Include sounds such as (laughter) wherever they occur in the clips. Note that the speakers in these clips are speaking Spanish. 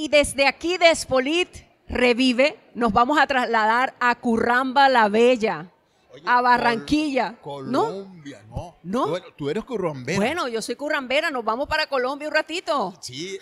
Y desde aquí de Espolit revive, nos vamos a trasladar a Curramba la Bella, a Barranquilla. Colombia, ¿no? ¿No? Bueno, tú eres currambera. Bueno, yo soy currambera, nos vamos para Colombia un ratito. Sí,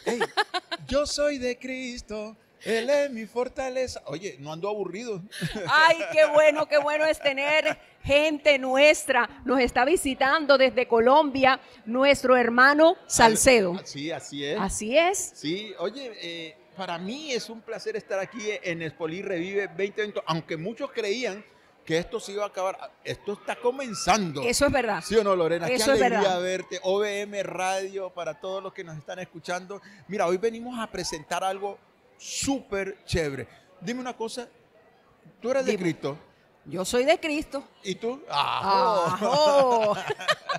yo soy de Cristo, él es mi fortaleza. Oye, no ando aburrido. Ay, qué bueno, qué bueno es tener gente nuestra. Nos está visitando desde Colombia nuestro hermano Salcedo. Ah, sí, así es. Así es. Sí, oye, eh, para mí es un placer estar aquí en Espolí Revive 2020, aunque muchos creían que esto se iba a acabar. Esto está comenzando. Eso es verdad. ¿Sí o no, Lorena? Qué alegría es verte. OBM Radio, para todos los que nos están escuchando. Mira, hoy venimos a presentar algo súper chévere. Dime una cosa, tú eres de Cristo. Yo soy de Cristo. ¿Y tú? ¡Ajo!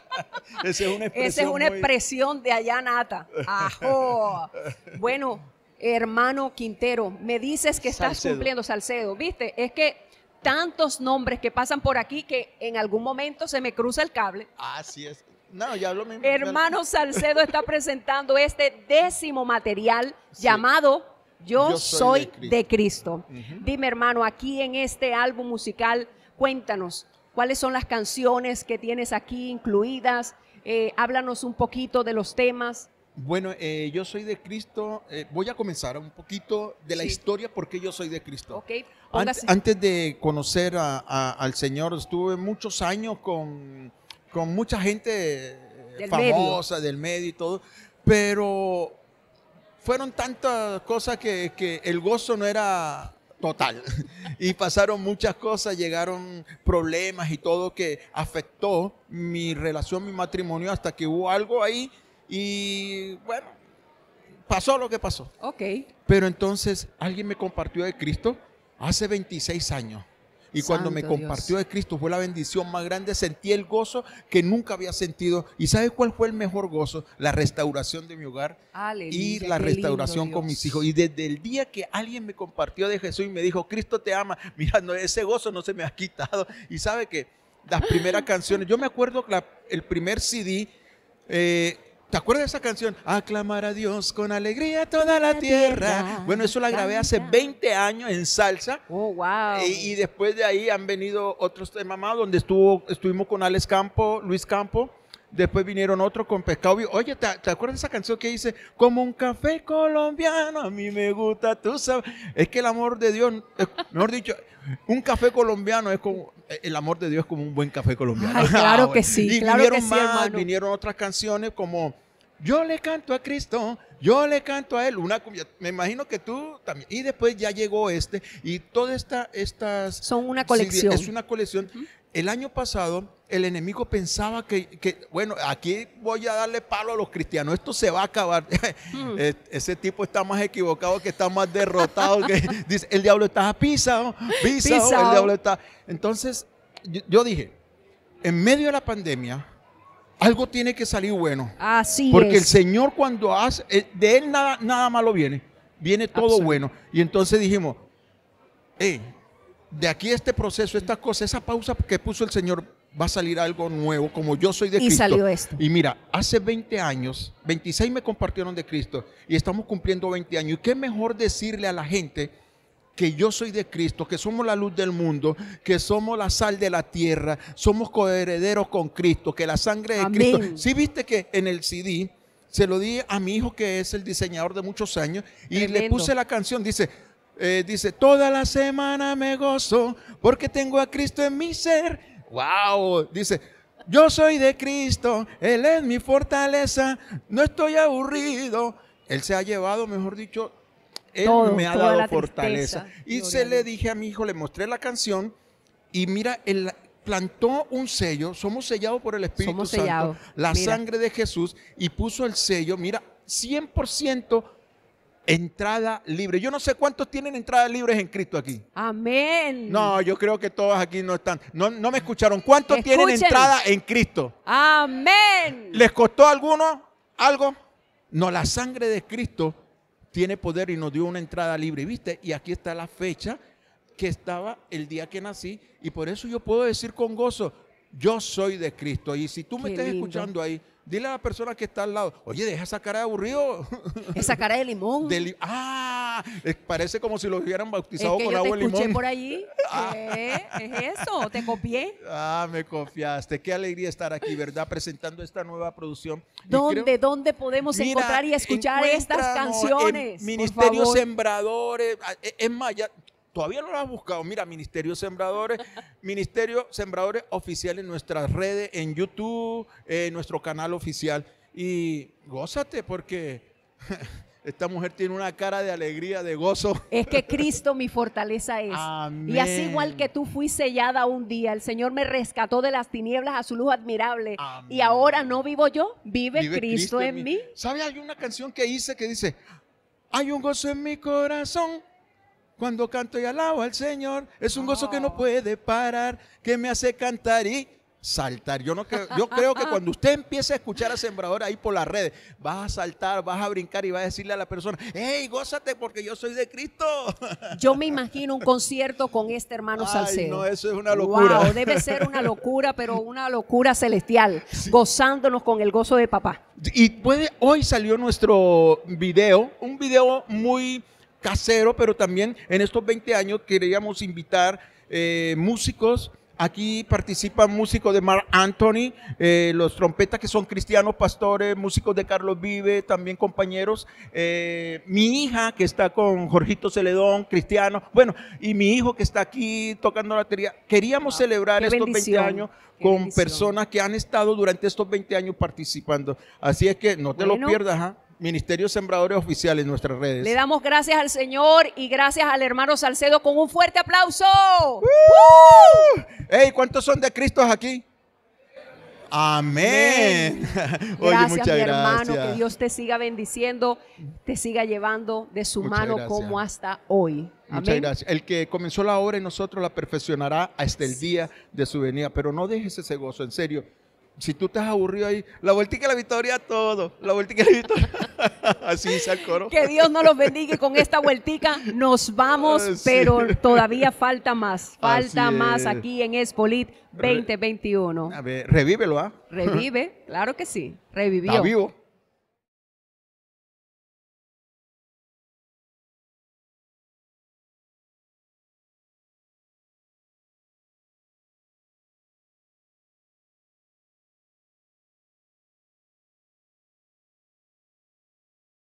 (laughs) Esa es una expresión, es una expresión de allá nata. ¡Ajo! (laughs) Bueno, hermano Quintero, me dices que estás cumpliendo, Salcedo. ¿Viste? Es que tantos nombres que pasan por aquí que en algún momento se me cruza el cable. Así es. No, ya lo mismo. Hermano Salcedo está presentando este décimo material llamado yo, soy, de Cristo. Dime hermano, aquí en este álbum musical, cuéntanos, ¿cuáles son las canciones que tienes aquí incluidas? Eh, háblanos un poquito de los temas. Bueno, eh, yo soy de Cristo. Eh, voy a comenzar un poquito de la historia porque yo soy de Cristo. Antes, de conocer al Señor, estuve muchos años con, mucha gente famosa del medio y todo, pero fueron tantas cosas que, el gozo no era total. (laughs) Y pasaron muchas cosas, llegaron problemas y todo que afectó mi relación, mi matrimonio, hasta que hubo algo ahí y bueno, pasó lo que pasó. Ok. Pero entonces alguien me compartió de Cristo hace 26 años. Y cuando me compartió de Cristo fue la bendición más grande, sentí el gozo que nunca había sentido. ¿Y sabes cuál fue el mejor gozo? La restauración de mi hogar y la restauración con mis hijos. Y desde el día que alguien me compartió de Jesús y me dijo, Cristo te ama, (laughs) mirando ese gozo no se me ha quitado. Y sabe que las primeras canciones, yo me acuerdo que el primer CD eh, ¿Te acuerdas de esa canción? Aclamar a Dios con alegría toda la tierra. Bueno, eso la grabé hace 20 años en salsa. Oh, wow. Y, después de ahí han venido otros temas más donde estuvo, estuvimos con Alex Campo, Luis Campo. Después vinieron otros con pescado Oye, ¿te, acuerdas de esa canción que dice, como un café colombiano, a mí me gusta, tú sabes? Es que el amor de Dios, eh, mejor dicho, un café colombiano es como, eh, el amor de Dios es como un buen café colombiano. claro (laughs) ah, que sí, claro vinieron que sí, más, Vinieron otras canciones como, yo le canto a Cristo, yo le canto a él, una me imagino que tú también. Y después ya llegó este y todas esta, estas... Son una colección. es una colección. El año pasado el enemigo pensaba que, bueno, aquí voy a darle palo a los cristianos, esto se va a acabar. (laughs) E-, ese tipo está más equivocado, que está más derrotado, que (laughs) dice, el diablo está pisado, pisado, el diablo está... Entonces, yo, dije, en medio de la pandemia, algo tiene que salir bueno. Así Porque el Señor cuando hace, eh, de Él nada, nada malo viene, viene todo bueno. Y entonces dijimos, eh de aquí este proceso, esta cosa, esa pausa que puso el Señor, va a salir algo nuevo, como yo soy de Cristo. Y salió esto. Y mira, hace 20 años, 26 me compartieron de Cristo y estamos cumpliendo 20 años. ¿Y qué mejor decirle a la gente que yo soy de Cristo, que somos la luz del mundo, que somos la sal de la tierra, somos coherederos con Cristo, que la sangre de Cristo. Si viste que en el CD se lo di a mi hijo que es el diseñador de muchos años y le puse la canción, dice, eh, dice, toda la semana me gozo porque tengo a Cristo en mi ser. ¡Wow! Dice, yo soy de Cristo, Él es mi fortaleza, no estoy aburrido. Él se ha llevado, mejor dicho, Él me ha dado fortaleza. y se le dije a mi hijo, le mostré la canción y mira, él plantó un sello, somos sellados por el Espíritu Santo, la sangre de Jesús y puso el sello, mira, 100% Entrada libre. Yo no sé cuántos tienen entradas libres en Cristo aquí. Amén. No, yo creo que todos aquí no están. No, me escucharon. ¿Cuántos tienen entrada en Cristo? Amén. ¿Les costó a alguno algo? No, la sangre de Cristo tiene poder y nos dio una entrada libre. ¿Viste? Y aquí está la fecha que estaba el día que nací. Y por eso yo puedo decir con gozo, yo soy de Cristo. Y si tú me estás escuchando ahí, dile a la persona que está al lado, oye, deja esa cara de aburrido. Esa cara de limón. (laughs) ah, parece como si lo hubieran bautizado con yo te escuché por allí. (laughs) Ah. ¿Es eso? ¿Te copié? Ah, me confiaste. Qué alegría estar aquí, ¿verdad? Presentando esta nueva producción. ¿Dónde, dónde podemos encontrar y escuchar estas canciones? En Ministerio Sembradores. Ah, e, es más, ya Todavía no lo has buscado. Mira, Ministerio Sembradores, (laughs) Ministerio Sembradores Oficial en nuestras redes, en YouTube, en nuestro canal oficial. Y gózate porque (laughs) esta mujer tiene una cara de alegría, de gozo. Es que (laughs) Cristo mi fortaleza es. Y así igual que tú fui sellada un día, el Señor me rescató de las tinieblas a su luz admirable. Y ahora no vivo yo, vive, Cristo, en, mí. mí. ¿Sabe? Hay una canción que hice que dice, hay un gozo en mi corazón cuando canto y alabo al Señor, es un gozo que no oh. puede parar, que me hace cantar y saltar. Yo, no creo, yo creo que cuando usted empiece a escuchar a Sembrador ahí por las redes, vas a saltar, vas a brincar y vas a decirle a la persona, hey, gózate porque yo soy de Cristo. (laughs) Yo me imagino un concierto con este hermano Ay, Salcedo. No, eso es una locura. Wow, debe ser una locura, pero una locura celestial, gozándonos con el gozo de papá. Y puede, hoy salió nuestro video, un video muy casero, pero también en estos 20 años queríamos invitar eh, músicos. Aquí participan músicos de Mark Anthony, eh, los trompetas que son cristianos pastores, músicos de Carlos Vive, también compañeros. Eh, mi hija que está con Jorgito Celedón, cristiano. Bueno, y mi hijo que está aquí tocando la batería. Queríamos celebrar estos 20 años con personas que han estado durante estos 20 años participando. Así es que no te lo pierdas. ¿ah? Ministerio Sembradores Oficiales, en nuestras redes. Le damos gracias al Señor y gracias al hermano Salcedo con un fuerte aplauso. ¡Woo! Hey, ¿Cuántos son de Cristo aquí? Amén. (laughs) Oye, gracias, muchas mi hermano. Que Dios te siga bendiciendo, te siga llevando de su mano como hasta hoy. Muchas gracias. El que comenzó la obra en nosotros la perfeccionará hasta el día de su venida. Pero no dejes ese gozo, en serio si tú has aburrido ahí, la vueltica la victoria todo, la vueltica la victoria. (laughs) Así dice el coro. Que Dios nos los bendiga con esta vueltica nos vamos, ah, pero todavía falta más, falta más aquí en Espolit 2021. a ver, revívelo, ¿ah? Revive, claro que sí, (laughs) revivió. Está vivo.